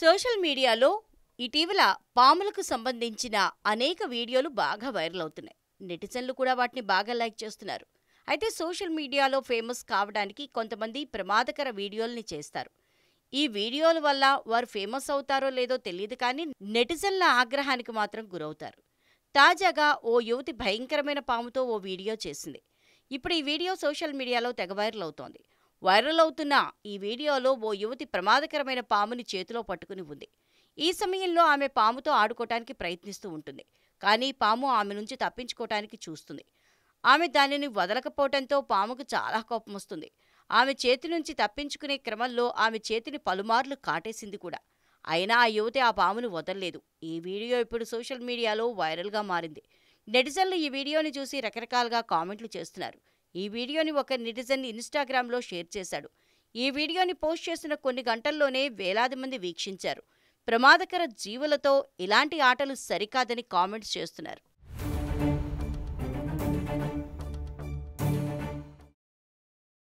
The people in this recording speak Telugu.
సోషల్ మీడియాలో ఇటీవల పాములకు సంబంధించిన అనేక వీడియోలు బాగా వైరల్ అవుతున్నాయి నెటిజన్లు కూడా వాటిని బాగా లైక్ చేస్తున్నారు అయితే సోషల్ మీడియాలో ఫేమస్ కావడానికి కొంతమంది ప్రమాదకర వీడియోల్ని చేస్తారు ఈ వీడియోల వల్ల వారు ఫేమస్ అవుతారో లేదో తెలియదు కానీ నెటిజన్ల ఆగ్రహానికి మాత్రం గురవుతారు తాజాగా ఓ యువతి భయంకరమైన పాముతో ఓ వీడియో చేసింది ఇప్పుడు ఈ వీడియో సోషల్ మీడియాలో తెగ వైరల్ అవుతోంది వైరల్ అవుతున్న ఈ వీడియోలో ఓ యువతి ప్రమాదకరమైన పాముని చేతిలో పట్టుకుని ఉంది ఈ సమయంలో ఆమె పాముతో ఆడుకోవటానికి ప్రయత్నిస్తూ ఉంటుంది కానీ పాము ఆమె నుంచి తప్పించుకోవటానికి చూస్తుంది ఆమె దానిని వదలకపోవటంతో పాముకు చాలా కోపం వస్తుంది ఆమె చేతి నుంచి తప్పించుకునే క్రమంలో ఆమె చేతిని పలుమార్లు కాటేసింది కూడా అయినా ఆ యువతి ఆ పామును వదలలేదు ఈ వీడియో ఇప్పుడు సోషల్ మీడియాలో వైరల్గా మారింది నెటిజన్లు ఈ వీడియోని చూసి రకరకాలుగా కామెంట్లు చేస్తున్నారు ఈ వీడియోని ఒక నెటిజన్ ఇన్స్టాగ్రామ్లో షేర్ చేశాడు ఈ వీడియోని పోస్ట్ చేసిన కొన్ని గంటల్లోనే వేలాది మంది వీక్షించారు ప్రమాదకర జీవులతో ఇలాంటి ఆటలు సరికాదని కామెంట్స్ చేస్తున్నారు